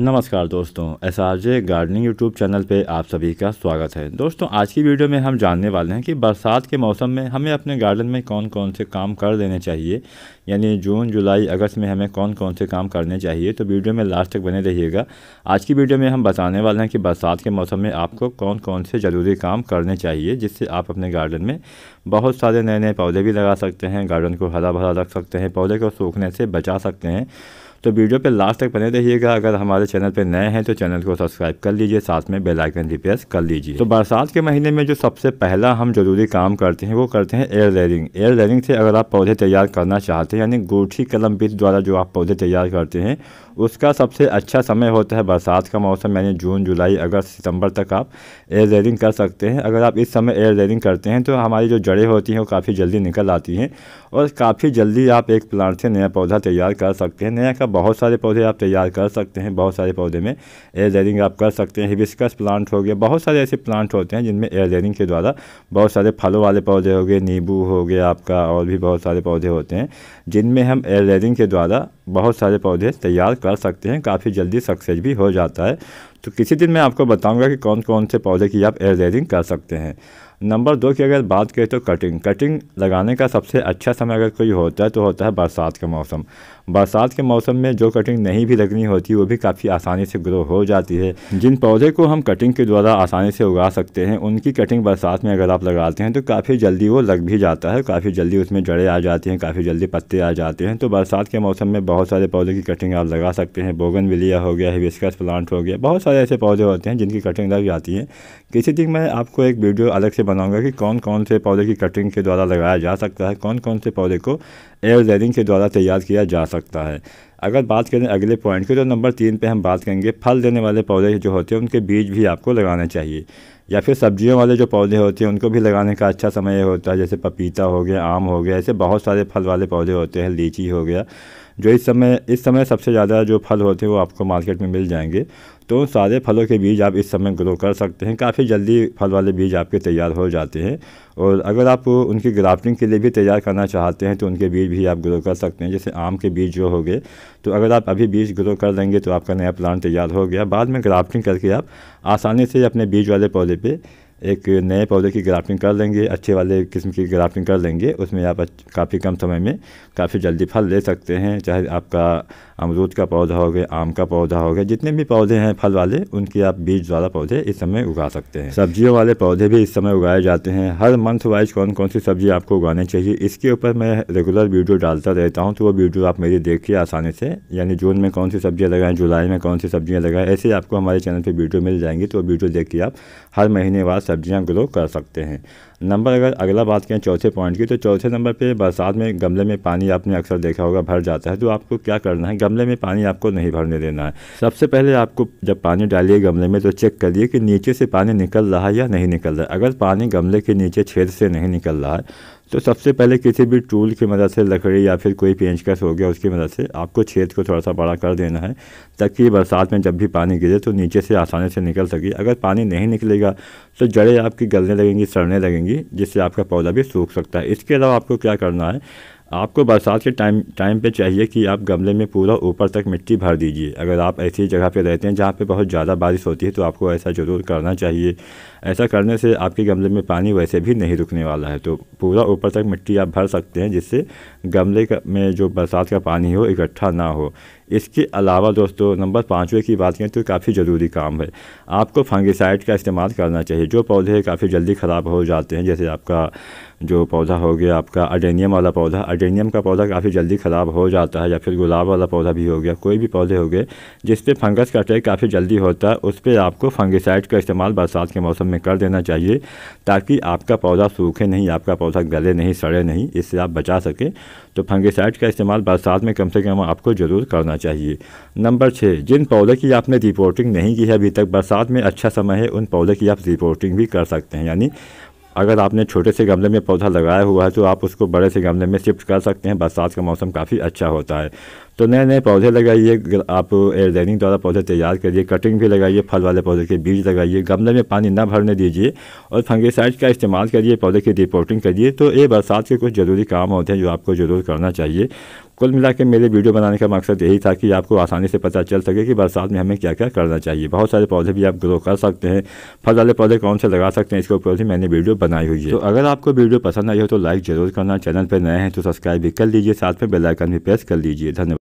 नमस्कार दोस्तों S R J gardening YouTube channel पे आप सभी का स्वागत है दोस्तों आज की वीडियो में हम जानने वाले हैं कि बरसात के मौसम में हमें अपने गार्डन में कौन कौन से काम कर देने चाहिए यानी जून जुलाई अगस्त में हमें कौन कौन से काम करने चाहिए तो वीडियो में लास्ट तक बने रहिएगा आज की वीडियो में हम बताने वाले हैं कि बरसात के मौसम में आपको कौन कौन से ज़रूरी काम करने चाहिए जिससे आप अपने गार्डन में बहुत सारे नए नए पौधे भी लगा सकते हैं गार्डन को हरा भरा रख सकते हैं पौधे को सूखने से बचा सकते हैं तो वीडियो पे लास्ट तक बने रहिएगा अगर हमारे चैनल पे नए हैं तो चैनल को सब्सक्राइब कर लीजिए साथ में बेल आइकन भी प्रेस कर लीजिए तो बरसात के महीने में जो सबसे पहला हम जरूरी काम करते हैं वो करते हैं एयर लेयरिंग एयर लेयरिंग से अगर आप पौधे तैयार करना चाहते हैं यानी गोठी कलम बीज द्वारा जो आप पौधे तैयार करते हैं उसका सबसे अच्छा समय होता है बरसात का मौसम यानी जून जुलाई अगस्त सितंबर तक आप एयर लेयरिंग कर सकते हैं अगर आप इस समय एयर लेयरिंग करते हैं तो हमारी जो जड़ें होती हैं वो काफ़ी जल्दी निकल आती हैं और काफ़ी जल्दी आप एक प्लांट से नया पौधा तैयार कर सकते हैं नया का बहुत सारे पौधे आप तैयार कर सकते हैं बहुत सारे पौधे में एयर लेयरिंग आप कर सकते हैं हिबिस्कस प्लांट हो गया बहुत सारे ऐसे प्लांट होते हैं जिनमें एयर लेयरिंग के द्वारा बहुत सारे फलों वाले पौधे हो गए नींबू हो गया आपका और भी बहुत सारे पौधे होते हैं जिनमें हम एयर लेयरिंग के द्वारा बहुत सारे पौधे तैयार कर सकते हैं काफ़ी जल्दी सक्सेस भी हो जाता है तो किसी दिन मैं आपको बताऊँगा कि कौन कौन से पौधे की आप एयर लेयरिंग कर सकते हैं नंबर दो की अगर बात करें तो कटिंग कटिंग लगाने का सबसे अच्छा समय अगर कोई होता है तो होता है बरसात का मौसम बरसात के मौसम में जो कटिंग नहीं भी लगनी होती वो भी काफ़ी आसानी से ग्रो हो जाती है जिन पौधे को हम कटिंग के द्वारा आसानी से उगा सकते हैं उनकी कटिंग बरसात में अगर आप लगाते हैं तो काफ़ी जल्दी वो लग भी जाता है काफ़ी जल्दी उसमें जड़े आ जाती हैं काफ़ी जल्दी पत्ते आ जाते हैं तो बरसात के मौसम में बहुत सारे पौधे की कटिंग आप लगा सकते हैं बोगन हो गया हिबिस्कस प्लांट हो गया बहुत सारे ऐसे पौधे होते हैं जिनकी कटिंग लग जाती है किसी दिन मैं आपको एक वीडियो अलग से बनाऊंगा कि कौन कौन से पौधे की कटिंग के द्वारा लगाया जा सकता है कौन कौन से पौधे को एयर लेरिंग के द्वारा तैयार किया जा सकता है अगर बात करें अगले पॉइंट की तो नंबर तीन पे हम बात करेंगे फल देने वाले पौधे जो होते हैं उनके बीज भी आपको लगाने चाहिए या फिर सब्जियों वाले जो पौधे होते हैं उनको भी लगाने का अच्छा समय होता है जैसे पपीता हो गया आम हो गया ऐसे बहुत सारे फल वाले पौधे होते हैं लीची हो गया जो इस समय इस समय सबसे ज़्यादा जो फल होते हैं वो आपको मार्केट में मिल जाएंगे तो सारे फलों के बीज आप इस समय ग्रो कर सकते हैं काफ़ी जल्दी फल वाले बीज आपके तैयार हो जाते हैं और अगर आप उनकी ग्राफ्टिंग के लिए भी तैयार करना चाहते हैं तो उनके बीज भी आप ग्रो कर सकते हैं जैसे आम के बीज जो हो गए तो अगर आप अभी बीज ग्रो कर लेंगे तो आपका नया प्लांट तैयार हो गया बाद में ग्राफ्टिंग करके आप आसानी से अपने बीज वाले पौधे पर एक नए पौधे की ग्राफ्टिंग कर लेंगे अच्छे वाले किस्म की ग्राफ्टिंग कर लेंगे उसमें आप काफ़ी कम समय में काफ़ी जल्दी फल ले सकते हैं चाहे आपका अमरूद का पौधा हो गया आम का पौधा हो गया जितने भी पौधे हैं फल वाले उनके आप बीज वाला पौधे इस समय उगा सकते हैं सब्जियों वाले पौधे भी इस समय उगाए जाते हैं हर मंथ वाइज कौन कौन सी सब्जी आपको उगानी चाहिए इसके ऊपर मैं रेगुलर वीडियो डालता रहता हूँ तो वो वीडियो आप मेरी देखिए आसानी से यानी जून में कौन सी सब्जियाँ लगाएं जुलाई में कौन सी सब्जियाँ लगाएं ऐसे आपको हमारे चैनल पर वीडियो मिल जाएंगी तो वीडियो देखिए आप हर महीने बाद सब्जियां ग्रो कर सकते हैं नंबर अगर अगला बात करें चौथे पॉइंट की तो चौथे नंबर पे बरसात में गमले में पानी आपने अक्सर देखा होगा भर जाता है तो आपको क्या करना है गमले में पानी आपको नहीं भरने देना है सबसे पहले आपको जब पानी डालिए गमले में तो चेक करिए कि नीचे से पानी निकल रहा है या नहीं निकल रहा है अगर पानी गमले के नीचे छेद से नहीं निकल रहा है तो सबसे पहले किसी भी टूल की मदद से लकड़ी या फिर कोई पेंचकस हो गया उसकी मदद से आपको छेद को थोड़ा सा बड़ा कर देना है ताकि बरसात में जब भी पानी गिरे तो नीचे से आसानी से निकल सके अगर पानी नहीं निकलेगा तो जड़ें आपकी गलने लगेंगी सड़ने लगेंगी जिससे आपका पौधा भी सूख सकता है इसके अलावा आपको क्या करना है आपको बरसात के टाइम टाइम पे चाहिए कि आप गमले में पूरा ऊपर तक मिट्टी भर दीजिए अगर आप ऐसी जगह पे रहते हैं जहाँ पे बहुत ज़्यादा बारिश होती है तो आपको ऐसा ज़रूर करना चाहिए ऐसा करने से आपके गमले में पानी वैसे भी नहीं रुकने वाला है तो पूरा ऊपर तक मिट्टी आप भर सकते हैं जिससे गमले में जो बरसात का पानी हो इकट्ठा ना हो इसके अलावा दोस्तों नंबर पाँचवें की बात करें तो काफ़ी ज़रूरी काम है आपको फंगिसाइड का इस्तेमाल करना चाहिए जो पौधे काफ़ी जल्दी ख़राब हो जाते हैं जैसे आपका जो पौधा हो गया आपका अडेनियम वाला पौधा अडेनियम का पौधा काफ़ी जल्दी ख़राब हो जाता है या फिर गुलाब वाला पौधा भी हो गया कोई भी पौधे हो गए जिस पर फंगस का अटैक काफ़ी जल्दी होता है उस पर आपको फंगिसाइड का इस्तेमाल बरसात के मौसम में कर देना चाहिए ताकि आपका पौधा सूखे नहीं आपका पौधा गले नहीं सड़े नहीं इससे आप बचा सकें तो फंगिसाइड का इस्तेमाल बरसात में कम से कम आपको ज़रूर करना चाहिए नंबर छः जिन पौधे की आपने रिपोर्टिंग नहीं की है अभी तक बरसात में अच्छा समय है उन पौधे की आप रिपोर्टिंग भी कर सकते हैं यानी अगर आपने छोटे से गमले में पौधा लगाया हुआ है तो आप उसको बड़े से गमले में शिफ्ट कर सकते हैं बरसात का मौसम काफ़ी अच्छा होता है तो नए नए पौधे लगाइए आप एयरलाइनिंग द्वारा पौधे तैयार करिए कटिंग भी लगाइए फल वाले पौधे के बीज लगाइए गमले में पानी ना भरने दीजिए और फंगेसाइड का इस्तेमाल करिए पौधे की रिपोर्टिंग करिए तो ये बरसात के कुछ ज़रूरी काम होते हैं जो आपको ज़रूर करना चाहिए कुल मिला के मेरे वीडियो बनाने का मकसद यही था कि आपको आसानी से पता चल सके कि बरसात में हमें क्या क्या करना चाहिए बहुत सारे पौधे भी आप ग्रो कर सकते हैं फल वाले पौधे कौन से लगा सकते हैं इसके ऊपर भी मैंने वीडियो बनाई हुई है तो अगर आपको वीडियो पसंद आई हो तो लाइक जरूर करना चैनल पर नए हैं तो सब्सक्राइब भी कर लीजिए साथ में बेलाइकन भी प्रेस कर लीजिए धन्यवाद